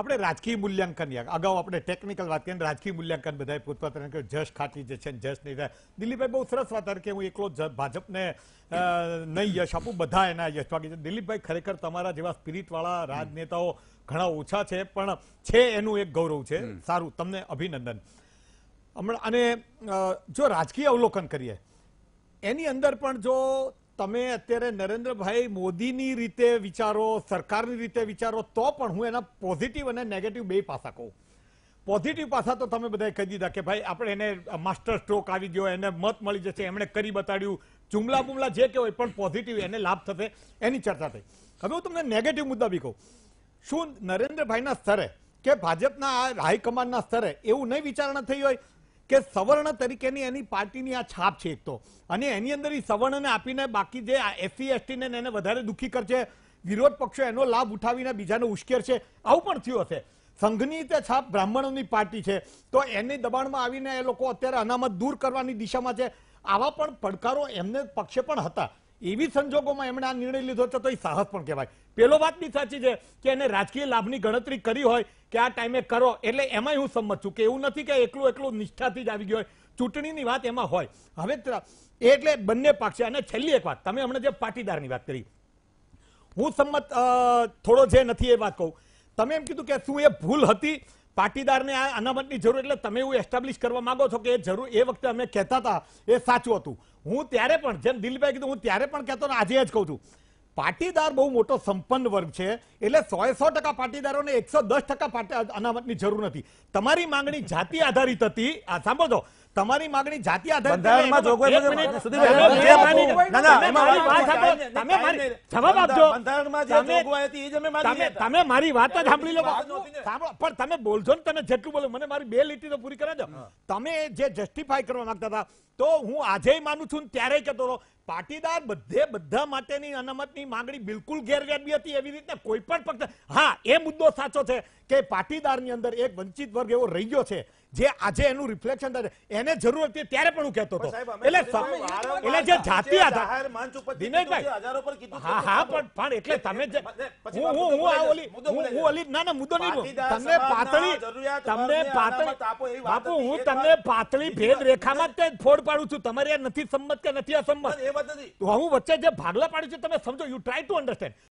આપણે રાજકીય મૂલ્યાંકન અગાઉ આપણે ટેકનિકલ વાત કરીને રાજકીય મૂલ્યાંકન બધા પોતપોતાને કહ્યું જશ ખાટી છે જશ નહીં થાય દિલીપભાઈ બહુ સરસ વાત કે હું એકલો ભાજપને નહીં યશ આપું બધા એના યશ બાકી છે દિલીપભાઈ ખરેખર તમારા જેવા સ્પિરિટવાળા રાજનેતાઓ ઘણા ઓછા છે પણ છે એનું એક ગૌરવ છે સારું તમને અભિનંદન હમણાં અને જો રાજકીય અવલોકન કરીએ એની અંદર પણ જો તમે અત્યારે નરેન્દ્રભાઈ મોદીની રીતે વિચારો સરકારની રીતે વિચારો તો પણ હું એના પોઝિટિવ અને નેગેટિવ બે પાસા કહું પોઝિટિવ પાસા તો તમે બધાએ કહી દીધા કે ભાઈ આપણે એને માસ્ટર સ્ટ્રોક આવી ગયો એને મત મળી જશે એમણે કરી બતાડ્યું જુમલા બુમલા જે કહેવાય પણ પોઝિટિવ એને લાભ થશે એની ચર્ચા થઈ હવે હું તમને નેગેટિવ મુદ્દા બી કહું શું નરેન્દ્રભાઈના સ્તરે કે ભાજપના આ હાઈકમાન્ડના સ્તરે એવું નહીં વિચારણા થઈ હોય કે સવર્ણ તરીકેની એની પાર્ટીની આ છાપ છે એક તો અને એની અંદર એ સવર્ણને આપીને બાકી જે એસસી એસટીને એને વધારે દુઃખી કરશે વિરોધ પક્ષો એનો લાભ ઉઠાવીને બીજાને ઉશ્કેર છે આવું પણ થયું હશે સંઘની તે છાપ બ્રાહ્મણોની પાર્ટી છે તો એની દબાણમાં આવીને એ લોકો અત્યારે અનામત દૂર કરવાની દિશામાં છે આવા પણ પડકારો એમને પક્ષે પણ હતા એવી સંજોગોમાં એમણે આ નિર્ણય લીધો છે તો એ સાહસ પણ કહેવાય પેલો વાત બી સાચી છે કે એને રાજકીય લાભની ગણતરી કરી હોય કે આ ટાઈમે કરો એટલે એમાંય હું સંમત છું કે એવું નથી કે એકલું એકલું નિષ્ઠાથી જ આવી ગયો હોય ચૂંટણીની વાત એમાં હોય હવે એટલે બંને પક્ષે અને છેલ્લી એક વાત તમે હમણાં જે પાટીદારની વાત કરી હું સંમત થોડો જે નથી એ વાત કહું તમે એમ કીધું કે શું એ ભૂલ હતી પાટીદારને આ અનામતની જરૂર એટલે તમે એવું એસ્ટાબ્લિશ કરવા માંગો છો કે એ જરૂર એ વખતે અમે કહેતા હતા એ સાચું હતું હું ત્યારે પણ જેમ દિલીપભાઈ કીધું હું ત્યારે પણ કહેતો આજે જ કહું છું પાટીદાર બહુ મોટો સંપન્ન વર્ગ છે એટલે સોએ સો ટકા પાટીદારોને એકસો દસ ટકા અનામતની જરૂર નથી તમારી માંગણી જાતિ આધારિત હતી આ સાંભળો તમારી માંગણી જાતિ આધારિત તમે પણ તમે બોલજો ને તમે જેટલું બોલો મને મારી બે લીટી તો પૂરી કરાજો તમે જે જસ્ટિફાઈ કરવા માંગતા હતા તો હું આજે માનું છું ત્યારે કેતો હતો પાટીદાર બધે બધા માટેની અનામતની માંગણી બિલકુલ ગેરવાજબી હતી એવી રીતે કોઈ પણ પક્ષ હા એ મુદ્દો સાચો છે કે પાટીદારની અંદર એક વંચિત વર્ગ એવો રહી ગયો છે જે આજે એનું રિફ્લેક્શન થાય છે જેને જરૂર હતી ત્યારે પણ હું કહેતો હતો એટલે એટલે જે જાતિ આધાર દિનેશભાઈ હા હા પણ પણ એટલે તમે હું હું હું આ ઓલી હું ઓલી ના ના મુદ્દો નહીં તમને પાતળી તમને પાતળી બાપુ હું તમને પાતળી ભેદ રેખામાં જ ફોડ પાડું છું તમારે નથી સંમત કે નથી અસંમત હું વચ્ચે જે ભાગલા પાડું છું તમે સમજો યુ ટ્રાય ટુ અન્ડરસ્ટેન્ડ